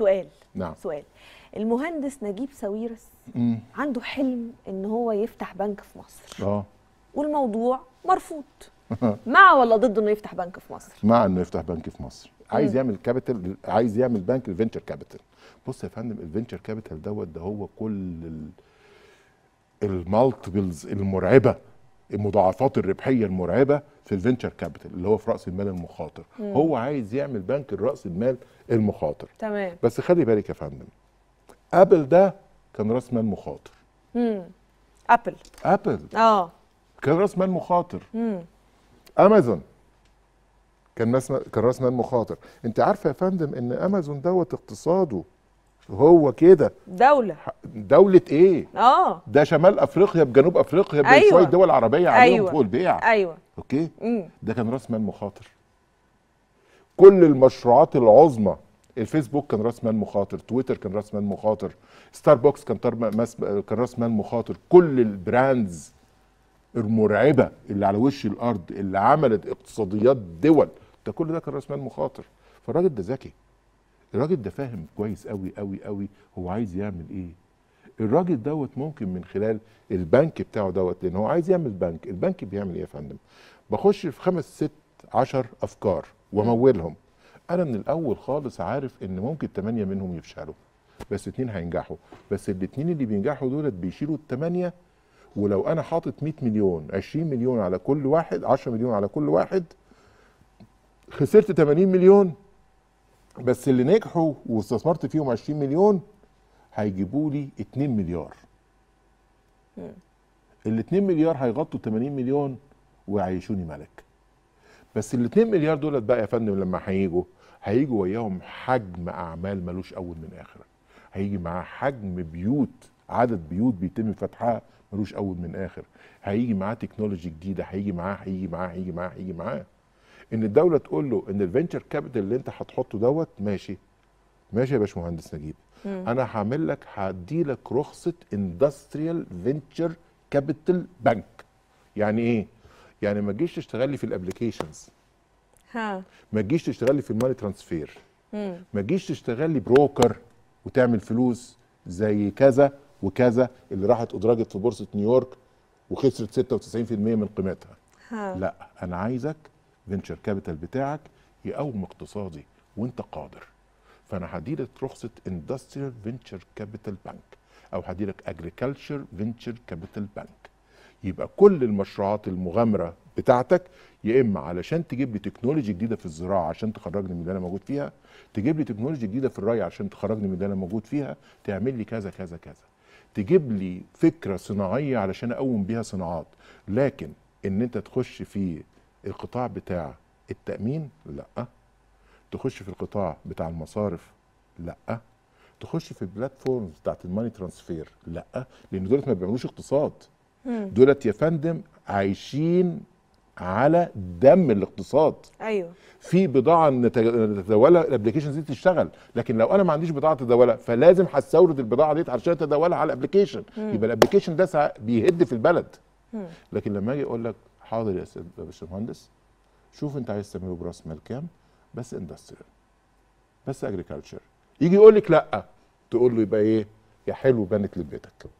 سؤال نعم سؤال المهندس نجيب ساويرس عنده حلم ان هو يفتح بنك في مصر اه والموضوع مرفوض مع ولا ضد انه يفتح بنك في مصر؟ مع انه يفتح بنك في مصر عايز يعمل كابيتال عايز يعمل بنك الفينشر كابيتال بص يا فندم الفينتشر كابيتال دوت ده هو كل المالتيبلز المرعبه المضاعفات الربحيه المرعبه في الفينشر كابيتال اللي هو في راس المال المخاطر مم. هو عايز يعمل بنك راس المال المخاطر تمام بس خلي بالك يا فندم ابل ده كان راس مال مخاطر امم ابل ابل اه كان راس مال مخاطر امم امازون كان راس كان راس مال مخاطر انت عارفه يا فندم ان امازون دوت اقتصاده هو كده دولة دولة ايه؟ اه ده شمال افريقيا بجنوب افريقيا بين أيوة. دول عربية عليهم أيوة. فوق البيع ايوه اوكي ده كان راس مال مخاطر كل المشروعات العظمى الفيسبوك كان راس مال مخاطر تويتر كان راس مال مخاطر ستاربكس كان كان راس مال مخاطر كل البراندز المرعبه اللي على وش الارض اللي عملت اقتصاديات دول ده كل ده كان راس مال مخاطر فالراجل ده ذكي الراجل ده فاهم كويس قوي قوي قوي هو عايز يعمل ايه الراجل دوت ممكن من خلال البنك بتاعه دوت لان هو عايز يعمل بنك البنك بيعمل ايه يا فندم بخش في خمس ست عشر افكار وامولهم انا من الاول خالص عارف ان ممكن ثمانية منهم يفشلوا بس اتنين هينجحوا بس الاتنين اللي بينجحوا دولت بيشيلوا الثمانية ولو انا حاطط 100 مليون 20 مليون على كل واحد 10 مليون على كل واحد خسرت 80 مليون بس اللي نجحوا واستثمرت فيهم 20 مليون هيجيبوا لي 2 مليار ال 2 مليار هيغطوا 80 مليون ويعيشوني ملك بس ال 2 مليار دولت بقى يا فندم لما هيجوا هيجوا وياهم حجم اعمال ملوش اول من اخر هيجي معاه حجم بيوت عدد بيوت بيتم فتحها ملوش اول من اخر هيجي معاه تكنولوجي جديده هيجي معاه هيجي معاه هيجي معاه هيجي معاه ان الدوله تقول له ان الفينشر كابيتال اللي انت هتحطه دوت ماشي ماشي يا باشمهندس نجيب مم. انا هعمل لك هدي لك رخصه اندستريال فينتشر كابيتال بنك يعني ايه يعني ما تجيش تشتغل لي في الابلكيشنز ها ما تجيش تشتغل لي في الماني ترانسفير ما تجيش تشتغل لي بروكر وتعمل فلوس زي كذا وكذا اللي راحت ادرجت في بورصه نيويورك وخسرت 96% من قيمتها ها. لا انا عايزك فينتشر كابيتال بتاعك يقوم اقتصادي وانت قادر فانا هديلك رخصه اندستريال فينتشر كابيتال بنك او هديلك اجريكلتشر فينتشر كابيتال بنك يبقى كل المشروعات المغامره بتاعتك يا اما علشان تجيب لي تكنولوجي جديده في الزراعه عشان تخرجني من اللي انا موجود فيها تجيب لي تكنولوجي جديده في الري عشان تخرجني من اللي انا موجود فيها تعمل لي كذا كذا كذا تجيب لي فكره صناعيه علشان اقوم بيها صناعات لكن ان انت تخش في القطاع بتاع التامين لا تخش في القطاع بتاع المصارف لا تخش في البلاتفورمز بتاعت الماني ترانسفير لا لان دولت ما بيعملوش اقتصاد دولت يا فندم عايشين على دم الاقتصاد ايوه في بضاعه نتداولها الابلكيشنز دي تشتغل لكن لو انا ما عنديش بضاعه تداولها فلازم هستورد البضاعه دي عشان اتداولها على الابلكيشن يبقى الابلكيشن ده بيهد في البلد لكن لما اجي اقول لك حاضر يا باشمهندس شوف انت عايز تعمله براس مال كام بس اندستريال بس اجريكلتشر يجي يقول لك لا تقول له يبقى ايه يا حلو بنت لبيتك